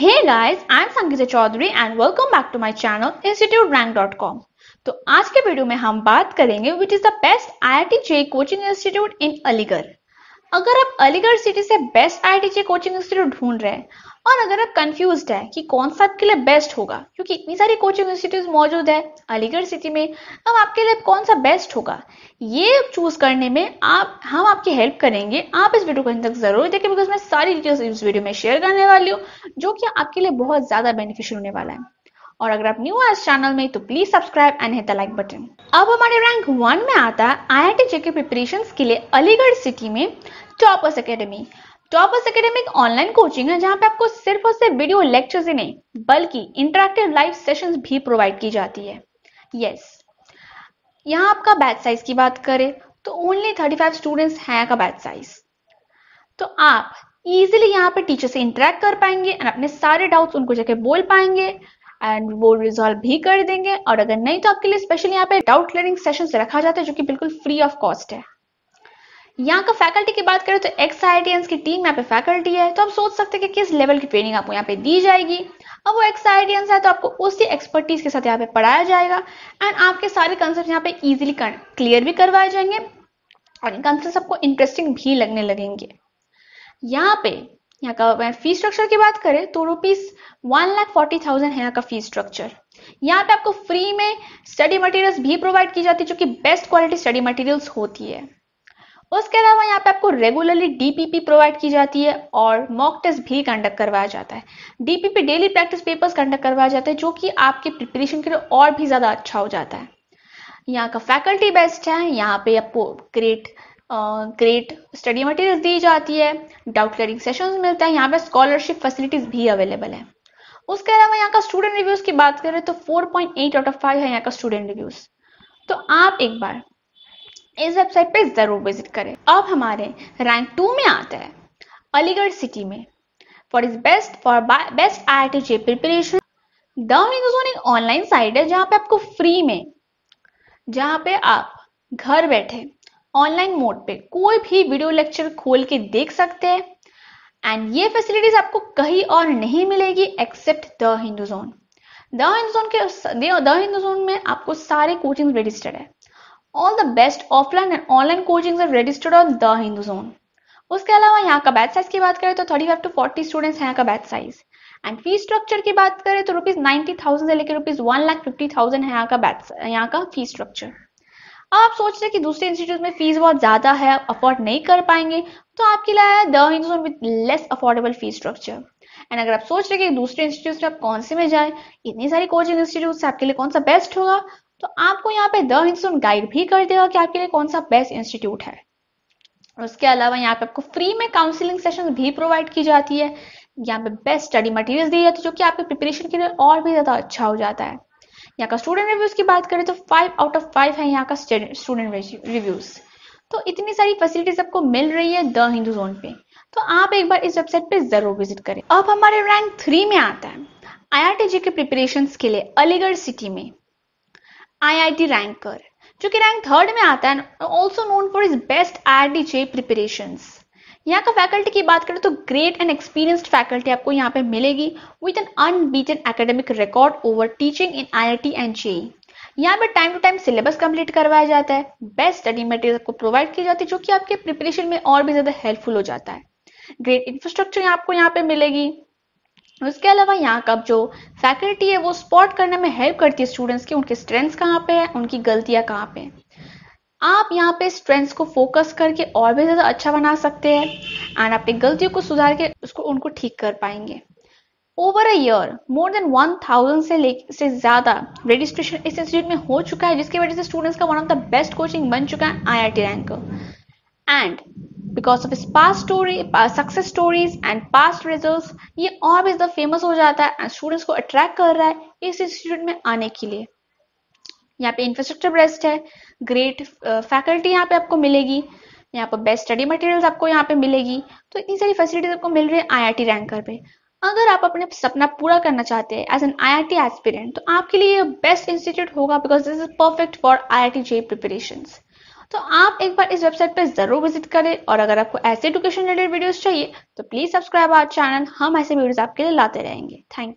Hey guys I am Sangeeta Chaudhary and welcome back to my channel institute rank dot com तो आज के video में हम बात करेंगे which is the best I I T J coaching institute in Aligarh अगर आप अलीगढ़ सिटी से बेस्ट आईटीजे कोचिंग इंस्टीट्यूट ढूंढ रहे हैं और अगर आप कंफ्यूज है कि कौन सा आपके लिए बेस्ट होगा क्योंकि इतनी सारी कोचिंग इंस्टीट्यूट मौजूद है अलीगढ़ सिटी में अब आपके लिए कौन सा बेस्ट होगा ये चूज करने में आप हम आपकी हेल्प करेंगे आप इस वीडियो को अंत तक जरूर देखें बिकॉज मैं सारी डिटेल्स इस वीडियो में शेयर करने वाली हूँ जो कि आपके लिए बहुत ज्यादा बेनिफिशियल होने वाला है और अगर आप न्यू आज चैनल में तो please subscribe and hit the like button अब हमारे रैंक वन में आता है I I T JK preparation के लिए अलीगढ़ सिटी में टॉपर्स अकेडमी टॉपर्स अकेडमी एक ऑनलाइन कोचिंग है जहाँ पे आपको सिर्फ और सिर्फ वीडियो लेक्चर्स ही नहीं बल्कि इंटरेक्टिव लाइव सेशन भी प्रोवाइड की जाती है यस yes. यहाँ आपका बैच साइज की बात करें तो ओनली थर्टी फाइव स्टूडेंट्स हैं का बैच साइज तो आप इजिली यहाँ पे टीचर से इंटरेक्ट कर पाएंगे एंड अपने सारे डाउट्स उनको जाके बोल पाएंगे एंड वो रिजॉल्व भी कर देंगे और अगर नहीं तो आपके लिए स्पेशल यहाँ पे डाउट क्लियरिंग सेशन रखा जाता है जो कि बिल्कुल फ्री ऑफ कॉस्ट है यहाँ का फैकल्टी की बात करें तो एक्स आई की टीम यहाँ पे फैकल्टी है तो आप सोच सकते हैं कि किस लेवल की ट्रेनिंग आपको यहाँ पे दी जाएगी अब वो एक्स आई है तो आपको उसी एक्सपर्टीज के साथ यहाँ पे पढ़ाया जाएगा एंड आपके सारे कंसेप्ट यहाँ पे इजिली क्लियर भी करवाए जाएंगे और कंसेप्ट आपको इंटरेस्टिंग भी लगने लगेंगे यहाँ पे यहाँ का फी स्ट्रक्चर की बात करें तो rupees one lakh forty thousand है यहाँ का फी स्ट्रक्चर यहाँ पे आपको फ्री में स्टडी मटेरियल्स भी प्रोवाइड की जाती है जो कि बेस्ट क्वालिटी स्टडी मटेरियल्स होती है उसके अलावा यहाँ पे आपको रेगुलरली डीपीपी प्रोवाइड की जाती है और मॉक टेस्ट भी कंडक्ट करवाया जाता है DPP daily practice papers conduct करवाया जाता है जो कि आपके प्रिपरेशन के लिए और भी ज़्यादा अच्छा हो जाता है यहाँ का फैकल्टी बेस्ट है यहाँ पे आपको ग्रेट ग्रेट स्टडी मटेरियल दी जाती है डाउट क्लियरिंग सेशंस मिलता है यहाँ पे स्कॉलरशिप फैसिलिटीज भी अवेलेबल है उसके अलावा यहाँ का स्टूडेंट रिव्यूज की बात करें तो 4.8 आउट ऑफ 5 है यहाँ का स्टूडेंट रिव्यूज तो आप एक बार इस वेबसाइट पे जरूर विजिट करें अब हमारे रैंक टू में आता है अलीगढ़ सिटी में for is best for best I I T J preparation the एक ऑनलाइन साइट है जहां पे आपको फ्री में जहां पे आप घर बैठे ऑनलाइन मोड पे कोई भी वीडियो लेक्चर खोल के देख सकते हैं एंड ये फैसिलिटीज आपको कहीं और नहीं मिलेगी except the Hindu zone the Hindu zone के द हिंदू जोन में आपको सारे कोचिंग रजिस्टर्ड है all the best offline and online coaching registered on the Hindu zone उसके अलावा यहाँ का बैच साइज की बात करें तो thirty five to forty students है यहाँ का batch size and fee structure की बात करें तो रुपीज नाइनटी थाउजेंड से लेकर rupees one lakh fifty thousand है यहाँ का बैच यहाँ का फी स्ट्रक्चर अब आप सोच रहे कि दूसरे इंस्टीट्यूट में फीस बहुत ज्यादा है आप अफोर्ड नहीं कर पाएंगे तो आपके लिए है the institute with less affordable fees structure and अगर आप सोच रहे कि दूसरे इंस्टीट्यूट में आप कौन से में जाए इतनी सारी कोचिंग इंस्टीट्यूट आपके लिए कौन सा बेस्ट होगा तो आपको यहाँ पे द इंस्टीट्यूट गाइड भी कर देगा कि आपके लिए कौन सा बेस्ट इंस्टीट्यूट है उसके अलावा यहाँ पे आपको फ्री में काउंसिलिंग सेशन भी प्रोवाइड की जाती है यहाँ पे बेस्ट स्टडी मटेरियल दी जाती है जो कि आपके प्रिपरेशन के लिए और भी ज्यादा अच्छा हो जाता है यहाँ का स्टूडेंट रिव्यूज की बात करें तो फाइव आउट ऑफ फाइव है यहाँ का स्टूडेंट रिव्यूज तो इतनी सारी फैसिलिटीज आपको मिल रही है द हिंदू जोन पे तो आप एक बार इस वेबसाइट पे जरूर विजिट करें अब हमारे रैंक थ्री में आता है आईआरटीजी के प्रिपरेशन के लिए अलीगढ़ सिटी में आईआईटी रैंकर जो कि रैंक थर्ड में आता है also known for is best I IRTJ preparations यहाँ का फैकल्टी की बात करें तो ग्रेट एंड एक्सपीरियंस्ड फैकल्टी आपको यहाँ पे मिलेगी with an unbeaten academic record over teaching in T and J यहाँ पे time to time syllabus complete करवाया जाता है बेस्ट स्टडी मटेरियल आपको प्रोवाइड की जाती है जो कि आपके प्रिपरेशन में और भी ज्यादा हेल्पफुल हो जाता है ग्रेट इंफ्रास्ट्रक्चर आपको यहाँ पे मिलेगी उसके अलावा यहाँ का जो फैकल्टी है वो स्पॉट करने में हेल्प करती है स्टूडेंट्स की उनके स्ट्रेंथ्स कहाँ पे है उनकी गलतियां कहाँ पे हैं आप यहाँ पे स्ट्रेंथ्स को फोकस करके और भी ज़्यादा अच्छा बना सकते हैं एंड अपनी गलतियों को सुधार के उसको उनको ठीक कर पाएंगे over a year more than one thousand से ले से ज़्यादा रजिस्ट्रेशन इस इंस्टीट्यूट में हो चुका है जिसकी वजह से स्टूडेंट्स का one of the best coaching बन चुका है I I T rank and because of इस past story success stories and pass result ये और भी ज़्यादा फेमस हो जाता है एंड स्टूडेंट्स को अट्रैक्ट कर रहा है इस इंस्टीट्यूट में आने के लिए यहाँ पे इंफ्रास्ट्रक्चर बेस्ट है ग्रेट फैकल्टी uh, यहाँ पे आपको मिलेगी यहाँ पर बेस्ट स्टडी मटेरियल्स आपको यहाँ पे मिलेगी तो इतनी सारी फैसिलिटीज आपको मिल रही है आईआईटी रैंकर पे अगर आप अपने सपना पूरा करना चाहते हैं एज एन आईआईटी एस्पिरेंट तो आपके लिए बेस्ट इंस्टीट्यूट होगा because this is perfect for IIT J preparation तो आप एक बार इस वेबसाइट पर जरूर विजिट करें और अगर आपको ऐसे एजुकेशन रिलेटेड वीडियोस चाहिए तो प्लीज सब्सक्राइब आवर चैनल हम ऐसे वीडियोस आपके लिए लाते रहेंगे थैंक यू